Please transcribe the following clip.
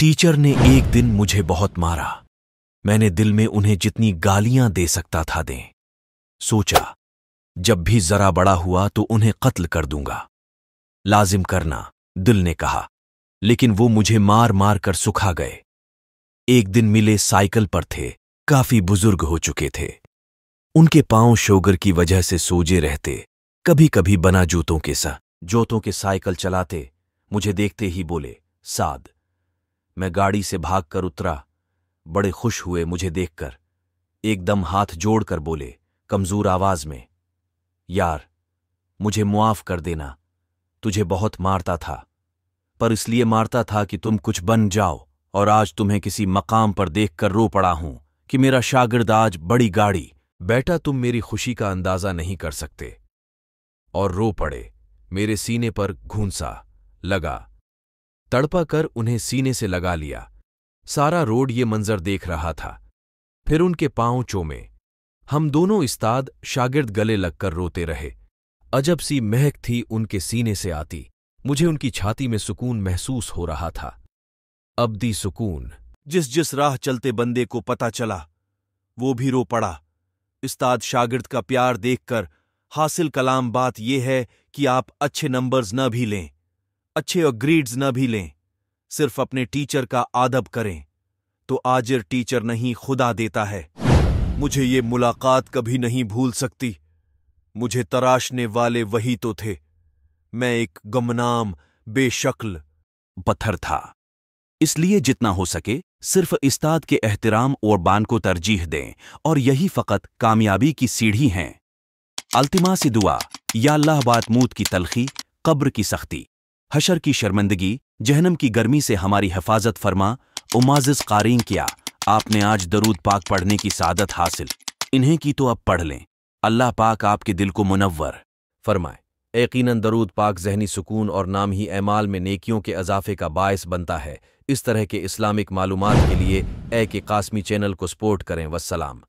teacher ने एक दिन मुझे बहुत मारा मैंने दिल में उन्हें जितनी गालियां दे सकता था दें सोचा जब भी जरा बड़ा हुआ तो उन्हें कत्ल कर दूंगा लाजिम करना दिल ने कहा लेकिन वो मुझे मार मार कर सुखा गए एक दिन मिले साइकिल पर थे काफी बुजुर्ग हो चुके थे उनके पांव शोगर की वजह से सोजे रहते कभी कभी बना जूतों के सा जूतों के साइकिल चलाते मुझे देखते ही बोले साद मैं गाड़ी से भागकर उतरा बड़े खुश हुए मुझे देखकर एकदम हाथ जोड़कर बोले कमजोर आवाज में यार मुझे मुआफ कर देना तुझे बहुत मारता था पर इसलिए मारता था कि तुम कुछ बन जाओ और आज तुम्हें किसी मकाम पर देखकर रो पड़ा हूं कि मेरा शागिर्द आज बड़ी गाड़ी बेटा तुम मेरी खुशी का अंदाजा नहीं कर सकते और रो पड़े मेरे सीने पर घूंसा लगा तड़पा कर उन्हें सीने से लगा लिया सारा रोड ये मंजर देख रहा था फिर उनके पांव चोमे हम दोनों इस्ताद शागिर्द गले लगकर रोते रहे अजब सी महक थी उनके सीने से आती मुझे उनकी छाती में सुकून महसूस हो रहा था अब दी सुकून जिस जिस राह चलते बंदे को पता चला वो भी रो पड़ा इस्ताद शागिर्द का प्यार देखकर हासिल कलाम बात यह है कि आप अच्छे नंबर्स न भी लें अच्छे और ग्रीड्स न भी लें सिर्फ अपने टीचर का आदब करें तो आजिर टीचर नहीं खुदा देता है मुझे ये मुलाकात कभी नहीं भूल सकती मुझे तराशने वाले वही तो थे मैं एक गमनाम बेशक्ल पत्थर था इसलिए जितना हो सके सिर्फ इस्ताद के एहतराम और बान को तरजीह दें और यही फ़कत कामयाबी की सीढ़ी हैं अल्तिमा से दुआ या अल्लाह मूत की तलखी कब्र की सख्ती हशर की शर्मंदगी जहनम की गर्मी से हमारी हिफाजत फरमा उमाजिज कारीन किया आपने आज दरूद पाक पढ़ने की सादत हासिल इन्हें की तो अब पढ़ लें अल्लाह पाक आपके दिल को मुनवर फरमाए यकीनन दरूद पाक जहनी सुकून और नाम ही एमाल में नेकियों के अजाफे का बायस बनता है इस तरह के इस्लामिक मालूम के लिए ए के कासमी चैनल को सपोर्ट करें वसलाम